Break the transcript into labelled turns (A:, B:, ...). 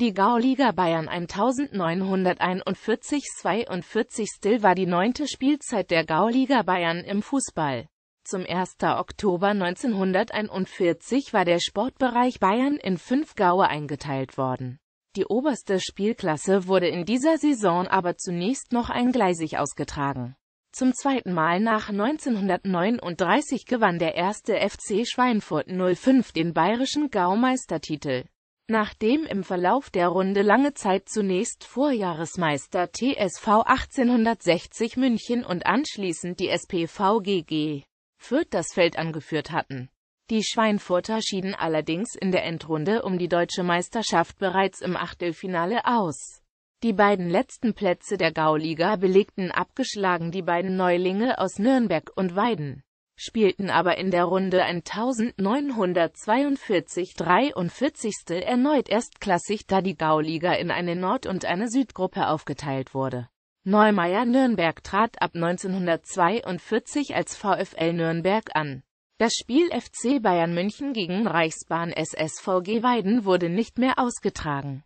A: Die Gauliga Bayern 1941-42 war die neunte Spielzeit der Gauliga Bayern im Fußball. Zum 1. Oktober 1941 war der Sportbereich Bayern in fünf Gaue eingeteilt worden. Die oberste Spielklasse wurde in dieser Saison aber zunächst noch eingleisig ausgetragen. Zum zweiten Mal nach 1939 gewann der erste FC Schweinfurt 05 den bayerischen Gaumeistertitel. Nachdem im Verlauf der Runde lange Zeit zunächst Vorjahresmeister TSV 1860 München und anschließend die SPVGG Fürth das Feld angeführt hatten. Die Schweinfurter schieden allerdings in der Endrunde um die deutsche Meisterschaft bereits im Achtelfinale aus. Die beiden letzten Plätze der Gauliga belegten abgeschlagen die beiden Neulinge aus Nürnberg und Weiden spielten aber in der Runde 1942-43 erneut erstklassig, da die Gauliga in eine Nord- und eine Südgruppe aufgeteilt wurde. Neumeier Nürnberg trat ab 1942 als VfL Nürnberg an. Das Spiel FC Bayern München gegen Reichsbahn SSVG Weiden wurde nicht mehr ausgetragen